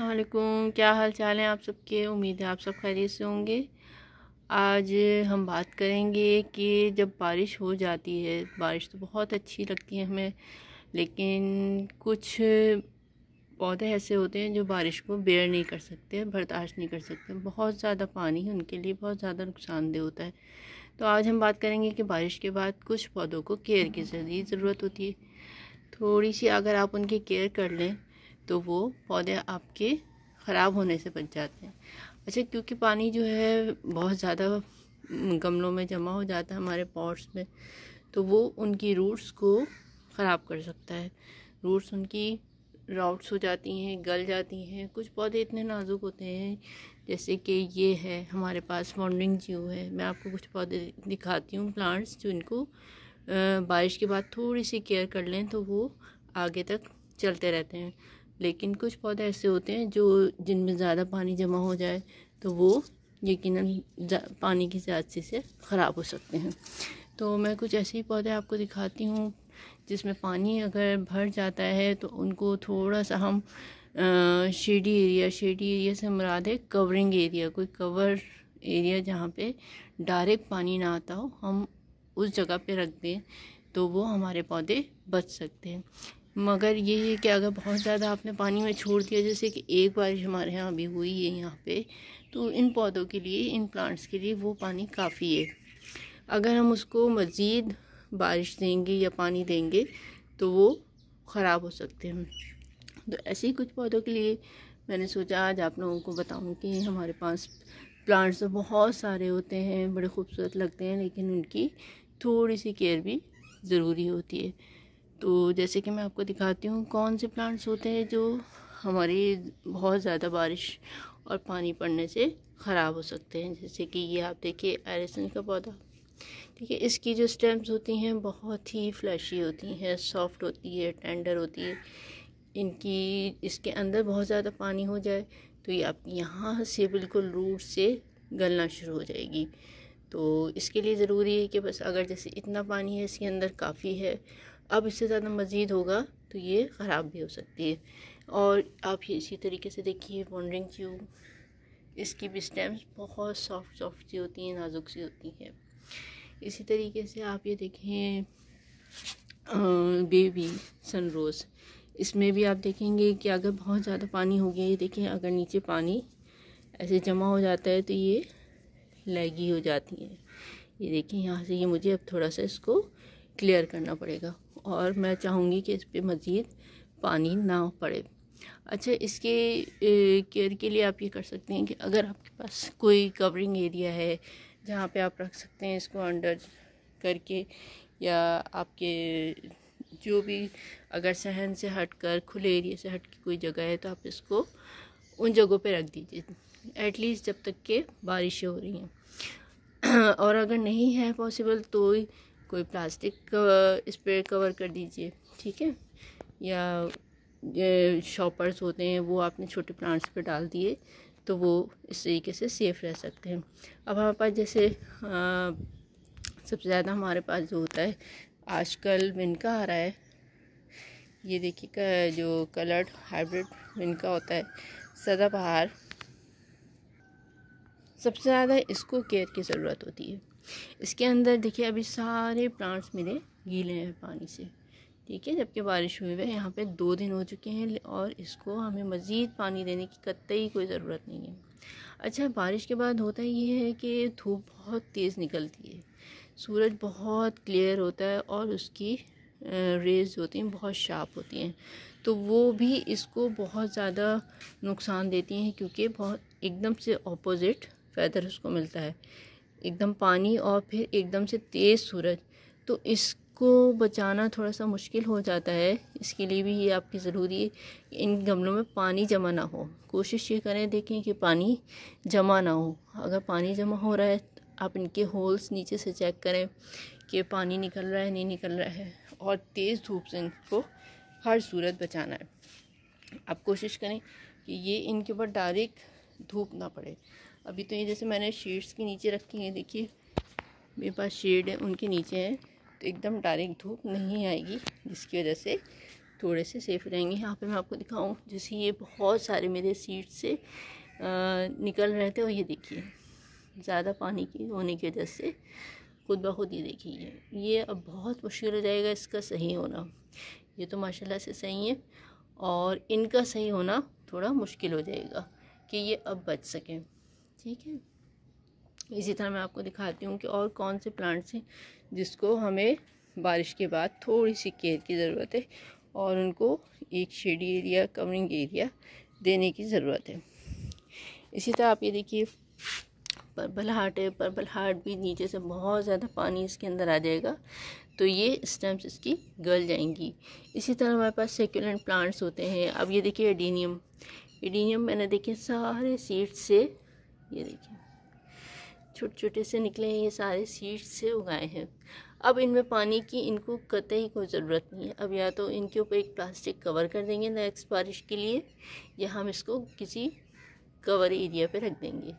अलकुम क्या हाल चाल हैं आप सबके उम्मीद है आप सब खैरियत से होंगे आज हम बात करेंगे कि जब बारिश हो जाती है बारिश तो बहुत अच्छी लगती है हमें लेकिन कुछ पौधे ऐसे होते हैं जो बारिश को बेयर नहीं कर सकते बर्दाश्त नहीं कर सकते बहुत ज़्यादा पानी उनके लिए बहुत ज़्यादा नुकसानदेह होता है तो आज हम बात करेंगे कि बारिश के बाद कुछ पौधों को केयर की ज़रूरत होती है थोड़ी सी अगर आप उनकी केयर कर लें तो वो पौधे आपके ख़राब होने से बच जाते हैं अच्छा क्योंकि पानी जो है बहुत ज़्यादा गमलों में जमा हो जाता है हमारे पॉट्स में तो वो उनकी रूट्स को ख़राब कर सकता है रूट्स उनकी राउट्स हो जाती हैं गल जाती हैं कुछ पौधे इतने नाजुक होते हैं जैसे कि ये है हमारे पास मॉडर्निंग जीव है मैं आपको कुछ पौधे दिखाती हूँ प्लांट्स जो इनको बारिश के बाद थोड़ी सी केयर कर लें तो वो आगे तक चलते रहते हैं लेकिन कुछ पौधे ऐसे होते हैं जो जिनमें ज़्यादा पानी जमा हो जाए तो वो यकीन पानी की ज्यादा से ख़राब हो सकते हैं तो मैं कुछ ऐसे ही पौधे आपको दिखाती हूँ जिसमें पानी अगर भर जाता है तो उनको थोड़ा सा हम शेडी एरिया शेडी एरिया से मुराद है कवरिंग एरिया कोई कवर एरिया जहाँ पे डायरेक्ट पानी ना आता हो हम उस जगह पे रख दें तो वो हमारे पौधे बच सकते हैं मगर ये है कि अगर बहुत ज़्यादा आपने पानी में छोड़ दिया जैसे कि एक बारिश हमारे यहाँ अभी हुई है यहाँ पे तो इन पौधों के लिए इन प्लांट्स के लिए वो पानी काफ़ी है अगर हम उसको मज़ीद बारिश देंगे या पानी देंगे तो वो ख़राब हो सकते हैं तो ऐसे ही कुछ पौधों के लिए मैंने सोचा आज आप लोगों को बताऊँ कि हमारे पास प्लांट्स तो बहुत सारे होते हैं बड़े खूबसूरत लगते हैं लेकिन उनकी थोड़ी सी केयर भी ज़रूरी होती है तो जैसे कि मैं आपको दिखाती हूँ कौन से प्लांट्स होते हैं जो हमारे बहुत ज़्यादा बारिश और पानी पड़ने से ख़राब हो सकते हैं जैसे कि ये आप देखिए एरेसन का पौधा ठीक है इसकी जो स्टेम्स होती हैं बहुत ही फ्लैशी होती हैं सॉफ्ट होती है टेंडर होती है इनकी इसके अंदर बहुत ज़्यादा पानी हो जाए तो ये आप यहाँ से बिल्कुल रूट से गलना शुरू हो जाएगी तो इसके लिए ज़रूरी है कि बस अगर जैसे इतना पानी है इसके अंदर काफ़ी है अब इससे ज़्यादा मज़ीद होगा तो ये ख़राब भी हो सकती है और आप ये इसी तरीके से देखिए वॉन्ड्रिंग ट्यूब इसकी भी स्टेम्स बहुत सॉफ्ट सॉफ्ट सी होती हैं नाजुक सी होती हैं इसी तरीके से आप ये देखें बेबी सन रोज़ इसमें भी आप देखेंगे कि अगर बहुत ज़्यादा पानी हो गया ये देखें अगर नीचे पानी ऐसे जमा हो जाता है तो ये लैगी हो जाती है ये देखें यहाँ से ये मुझे अब थोड़ा सा इसको क्लियर करना पड़ेगा और मैं चाहूँगी कि इस पर मज़ीद पानी ना पड़े अच्छा इसके केयर के लिए आप ये कर सकते हैं कि अगर आपके पास कोई कवरिंग एरिया है जहाँ पे आप रख सकते हैं इसको अंडर करके या आपके जो भी अगर सहन से हट कर खुले एरिया से हट के कोई जगह है तो आप इसको उन जगहों पे रख दीजिए एटलीस्ट जब तक के बारिशें हो रही हैं और अगर नहीं है पॉसिबल तो कोई प्लास्टिक इस पर कवर कर दीजिए ठीक है या शॉपर्स होते हैं वो आपने छोटे प्लांट्स पे डाल दिए तो वो इस तरीके से सेफ़ रह सकते हैं अब हमारे पास जैसे सबसे ज़्यादा हमारे पास जो होता है आजकल विनका आ रहा है ये देखिए जो कलर्ड हाइब्रिड विनका होता है सदाबहार सबसे ज़्यादा इसको केयर की ज़रूरत होती है इसके अंदर देखिए अभी सारे प्लांट्स मेरे गीले हैं पानी से ठीक है जबकि बारिश हुई है यहाँ पे दो दिन हो चुके हैं और इसको हमें मज़ीद पानी देने की कतई कोई ज़रूरत नहीं है अच्छा बारिश के बाद होता ये है कि धूप बहुत तेज़ निकलती है सूरज बहुत क्लियर होता है और उसकी रेज होती हैं बहुत शार्प होती हैं तो वो भी इसको बहुत ज़्यादा नुकसान देती हैं क्योंकि बहुत एकदम से ऑपोज़िट फैदर उसको मिलता है एकदम पानी और फिर एकदम से तेज़ सूरज तो इसको बचाना थोड़ा सा मुश्किल हो जाता है इसके लिए भी ये आपकी ज़रूरी है कि इन गमलों में पानी जमा ना हो कोशिश ये करें देखें कि पानी जमा ना हो अगर पानी जमा हो रहा है तो आप इनके होल्स नीचे से चेक करें कि पानी निकल रहा है नहीं निकल रहा है और तेज़ धूप से इनको हर सूरत बचाना है आप कोशिश करें कि ये इनके ऊपर डायरेक्ट धूप ना पड़े अभी तो ये जैसे मैंने शेड्स के नीचे रखी हैं देखिए मेरे पास शेड है उनके नीचे हैं तो एकदम डायरेक्ट धूप नहीं आएगी जिसकी वजह से थोड़े से सेफ़ रहेंगे यहाँ पे मैं आपको दिखाऊँ जैसे ये बहुत सारे मेरे सीट से आ, निकल रहे थे और ये देखिए ज़्यादा पानी की होने की वजह से खुद ब खुद ये देखिए ये अब बहुत मुश्किल हो जाएगा इसका सही होना ये तो माशाल्लाह से सही है और इनका सही होना थोड़ा मुश्किल हो जाएगा कि ये अब बच सकें ठीक है इसी तरह मैं आपको दिखाती हूँ कि और कौन से प्लांट्स हैं जिसको हमें बारिश के बाद थोड़ी सी केयर की ज़रूरत है और उनको एक शेडी एरिया कवरिंग एरिया देने की ज़रूरत है इसी तरह आप ये देखिए पर्पल हार्ट है पर्पल हार्ट भी नीचे से बहुत ज़्यादा पानी इसके अंदर आ जाएगा तो ये स्टेम्स इसकी गल जाएंगी इसी तरह हमारे पास सेक्यूलेंट प्लांट्स होते हैं अब ये देखिए एडीनियम इडीनियम मैंने देखे सारे सीड्स से ये देखिए छोटे छोटे से निकले हैं ये सारे सीड्स से उगाए हैं अब इनमें पानी की इनको कतई कोई ज़रूरत नहीं है अब या तो इनके ऊपर एक प्लास्टिक कवर कर देंगे नेक्स्ट बारिश के लिए या हम इसको किसी कवर एरिया पे रख देंगे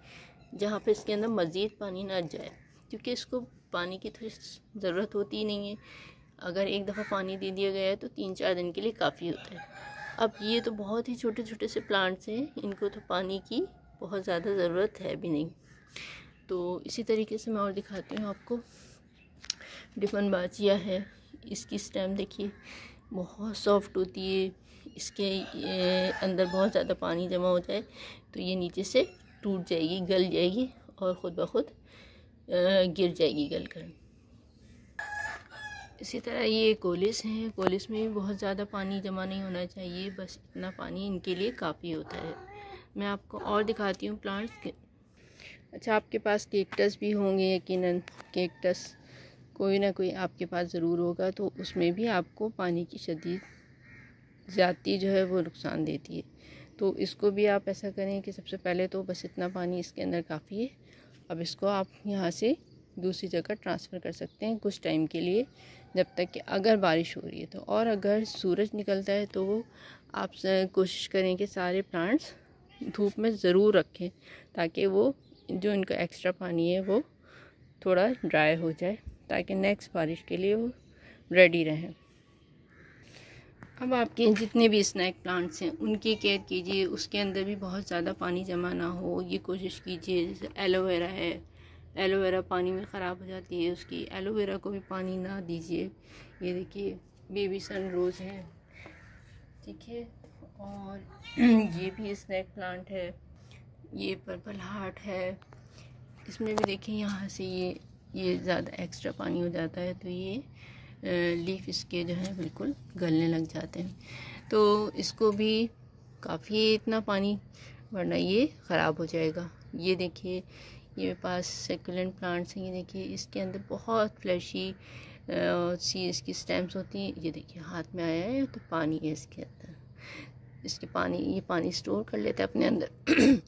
जहाँ पे इसके अंदर मज़ीद पानी ना जाए क्योंकि इसको पानी की थोड़ी ज़रूरत होती ही नहीं है अगर एक दफ़ा पानी दे दिया गया है तो तीन चार दिन के लिए काफ़ी होता है अब ये तो बहुत ही छोटे छोटे से प्लांट्स हैं इनको तो पानी की बहुत ज़्यादा ज़रूरत है भी नहीं तो इसी तरीके से मैं और दिखाती हूँ आपको डिफन बाजिया है इसकी स्टेम देखिए बहुत सॉफ्ट होती है इसके अंदर बहुत ज़्यादा पानी जमा हो जाए तो ये नीचे से टूट जाएगी गल जाएगी और ख़ुद ब खुद गिर जाएगी गल कर इसी तरह ये कोलिस हैं कोलिस में भी बहुत ज़्यादा पानी जमा नहीं होना चाहिए बस इतना पानी इनके लिए काफ़ी होता है मैं आपको और दिखाती हूँ प्लांट्स के अच्छा आपके पास केकटस भी होंगे यकीन केकटस कोई ना कोई आपके पास ज़रूर होगा तो उसमें भी आपको पानी की शदीद ज़्यादी जो है वो नुकसान देती है तो इसको भी आप ऐसा करें कि सबसे पहले तो बस इतना पानी इसके अंदर काफ़ी है अब इसको आप यहाँ से दूसरी जगह ट्रांसफ़र कर सकते हैं कुछ टाइम के लिए जब तक कि अगर बारिश हो रही है तो और अगर सूरज निकलता है तो आप कोशिश करें कि सारे प्लांट्स धूप में ज़रूर रखें ताकि वो जो इनका एक्स्ट्रा पानी है वो थोड़ा ड्राई हो जाए ताकि नेक्स्ट बारिश के लिए वो रेडी रहें अब आपके जितने भी स्नैक प्लांट्स हैं उनकी केयर कीजिए उसके अंदर भी बहुत ज़्यादा पानी जमा ना हो ये कोशिश कीजिए जैसे एलोवेरा है एलोवेरा पानी में ख़राब हो जाती है उसकी एलोवेरा को भी पानी ना दीजिए ये देखिए बेबी सन रोज़ है ठीक है और ये भी स्नैक प्लांट है ये पर्पल हार्ट है इसमें भी देखिए यहाँ से ये ये ज़्यादा एक्स्ट्रा पानी हो जाता है तो ये लीफ इसके जो है बिल्कुल गलने लग जाते हैं तो इसको भी काफ़ी इतना पानी वरना ये ख़राब हो जाएगा ये देखिए ये मेरे पास सेकुलेंट प्लांट्स हैं ये देखिए इसके अंदर बहुत फ्लैशी सी इसकी स्टेम्स होती हैं ये देखिए हाथ में आया है तो पानी है इसके अंदर इसके पानी ये पानी स्टोर कर लेता है अपने अंदर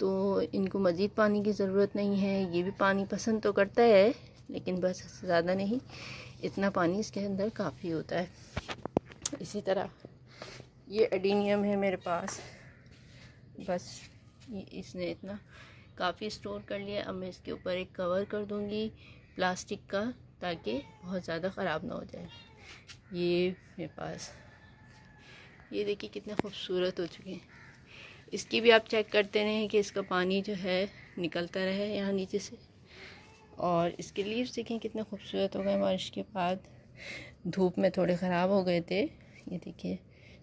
तो इनको मज़ीद पानी की ज़रूरत नहीं है ये भी पानी पसंद तो करता है लेकिन बस ज़्यादा नहीं इतना पानी इसके अंदर काफ़ी होता है इसी तरह ये एडीनियम है मेरे पास बस ये इसने इतना काफ़ी स्टोर कर लिया अब मैं इसके ऊपर एक कवर कर दूँगी प्लास्टिक का ताकि बहुत ज़्यादा ख़राब ना हो जाए ये मेरे पास ये देखिए कितने खूबसूरत हो चुके हैं इसकी भी आप चेक करते रहें कि इसका पानी जो है निकलता रहे यहाँ नीचे से और इसके लीव्स देखें कितने खूबसूरत हो गए बारिश के बाद धूप में थोड़े ख़राब हो गए थे ये देखिए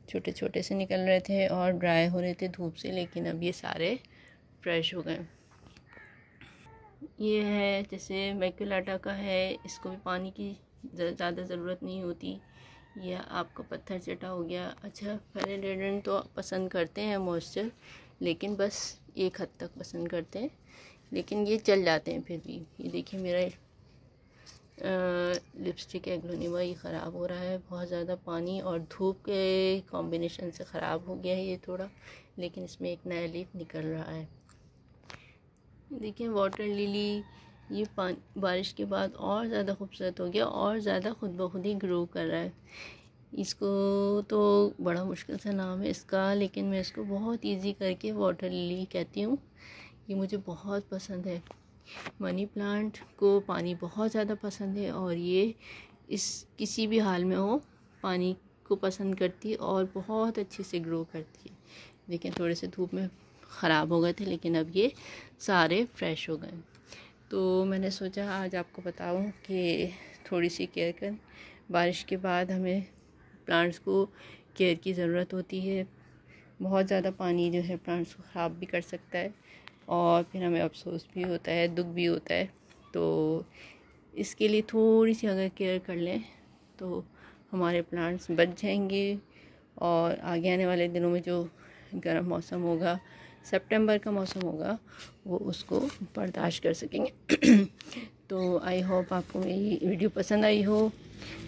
छोटे छोटे से निकल रहे थे और ड्राई हो रहे थे धूप से लेकिन अब ये सारे फ्रेश हो गए ये है जैसे मैक्यूलाटा का है इसको भी पानी की ज़्यादा ज़रूरत नहीं होती या आपका पत्थर चटा हो गया अच्छा फेरेडेडेंट तो पसंद करते हैं मॉइस्चर लेकिन बस एक हद तक पसंद करते हैं लेकिन ये चल जाते हैं फिर भी ये देखिए मेरा लिपस्टिक एग्लोनिवा ये ख़राब हो रहा है बहुत ज़्यादा पानी और धूप के कॉम्बिनेशन से ख़राब हो गया है ये थोड़ा लेकिन इसमें एक नया लीफ निकल रहा है देखिए वाटर लिली ये पानी बारिश के बाद और ज़्यादा खूबसूरत हो गया और ज़्यादा खुद ब खुद ही ग्रो कर रहा है इसको तो बड़ा मुश्किल सा नाम है इसका लेकिन मैं इसको बहुत इजी करके वाटर लिली कहती हूँ ये मुझे बहुत पसंद है मनी प्लांट को पानी बहुत ज़्यादा पसंद है और ये इस किसी भी हाल में हो पानी को पसंद करती है और बहुत अच्छे से ग्रो करती है लेकिन थोड़े से धूप में ख़राब हो गए थे लेकिन अब ये सारे फ्रेश हो गए तो मैंने सोचा आज आपको बताऊं कि थोड़ी सी केयर कर बारिश के बाद हमें प्लांट्स को केयर की ज़रूरत होती है बहुत ज़्यादा पानी जो है प्लांट्स को ख़राब भी कर सकता है और फिर हमें अफसोस भी होता है दुख भी होता है तो इसके लिए थोड़ी सी अगर केयर कर लें तो हमारे प्लांट्स बच जाएंगे और आगे आने वाले दिनों में जो गर्म मौसम होगा सितंबर का मौसम होगा वो उसको बर्दाश्त कर सकेंगे तो आई होप आपको मेरी वीडियो पसंद आई हो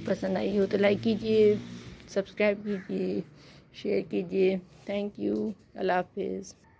पसंद आई हो तो लाइक कीजिए सब्सक्राइब कीजिए शेयर कीजिए थैंक यू अल्लाह हाफिज़